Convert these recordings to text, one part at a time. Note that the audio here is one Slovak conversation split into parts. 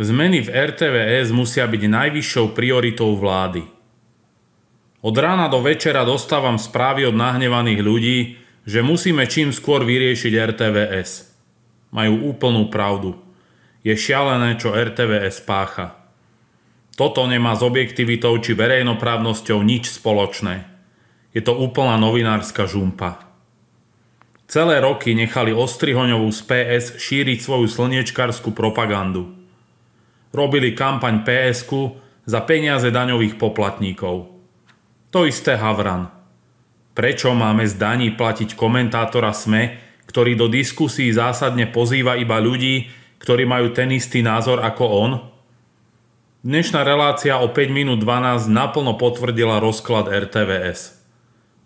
Zmeny v RTVS musia byť najvyššou prioritou vlády. Od rána do večera dostávam správy od nahnevaných ľudí, že musíme čím skôr vyriešiť RTVS. Majú úplnú pravdu. Je šialené, čo RTVS pácha. Toto nemá s objektivitou či verejnoprávnosťou nič spoločné. Je to úplná novinárska žumpa. Celé roky nechali Ostrihoňovú z PS šíriť svoju slniečkarskú propagandu – Robili kampaň PSK za peniaze daňových poplatníkov. To isté Havran. Prečo máme z daní platiť komentátora SME, ktorý do diskusí zásadne pozýva iba ľudí, ktorí majú ten istý názor ako on? Dnešná relácia o 5 minút 12 naplno potvrdila rozklad RTVS.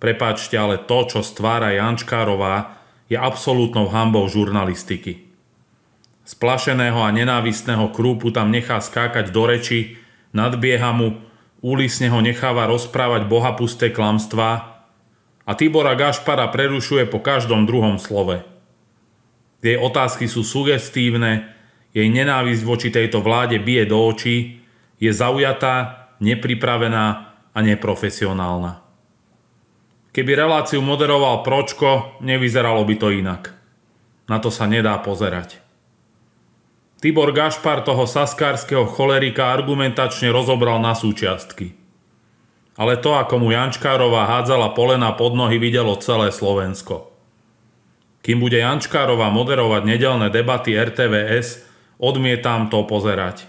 Prepáčte, ale to, čo stvára Jančkárová, je absolútnou hambou žurnalistiky. Splašeného a nenávistného krúpu tam nechá skákať do reči, nadbieha mu, úlisne ho necháva rozprávať bohapusté klamstvá a Tibora Gašpara prerušuje po každom druhom slove. Jej otázky sú sugestívne, jej nenávisť voči tejto vláde bije do očí, je zaujatá, nepripravená a neprofesionálna. Keby reláciu moderoval Pročko, nevyzeralo by to inak. Na to sa nedá pozerať. Tibor Gašpar toho saskárskeho cholerika argumentačne rozobral na súčiastky. Ale to, ako mu Jančkárová hádzala polena pod nohy, videlo celé Slovensko. Kým bude Jančkárová moderovať nedelné debaty RTVS, odmietam to pozerať.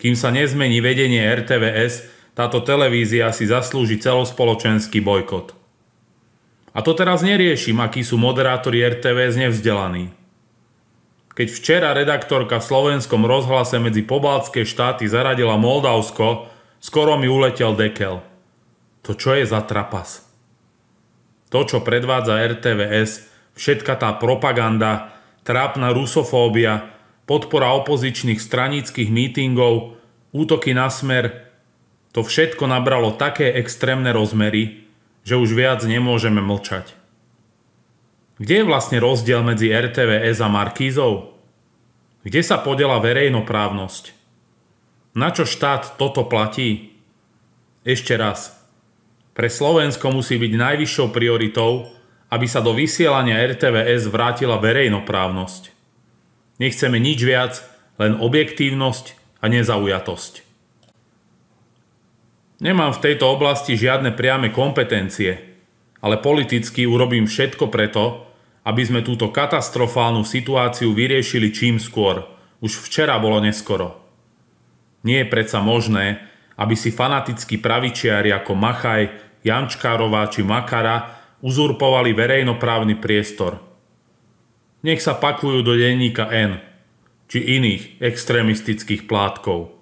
Kým sa nezmení vedenie RTVS, táto televízia si zaslúži celospoločenský bojkot. A to teraz neriešim, akí sú moderátori RTVS nevzdelaní. Keď včera redaktorka v slovenskom rozhlase medzi pobaltské štáty zaradila Moldavsko, skoro mi uletel dekel. To čo je za trapas? To, čo predvádza RTVS, všetka tá propaganda, trápna rusofóbia, podpora opozičných stranických mítingov, útoky na smer, to všetko nabralo také extrémne rozmery, že už viac nemôžeme mlčať. Kde je vlastne rozdiel medzi RTVS a Markízou? Kde sa podela verejnoprávnosť? Na čo štát toto platí? Ešte raz. Pre Slovensko musí byť najvyššou prioritou, aby sa do vysielania RTVS vrátila verejnoprávnosť. Nechceme nič viac, len objektívnosť a nezaujatosť. Nemám v tejto oblasti žiadne priame kompetencie, ale politicky urobím všetko preto, aby sme túto katastrofálnu situáciu vyriešili čím skôr. Už včera bolo neskoro. Nie je predsa možné, aby si fanatickí pravičiari ako Machaj, Jančkárová či Makara uzurpovali verejnoprávny priestor. Nech sa pakujú do denníka N či iných extrémistických plátkov.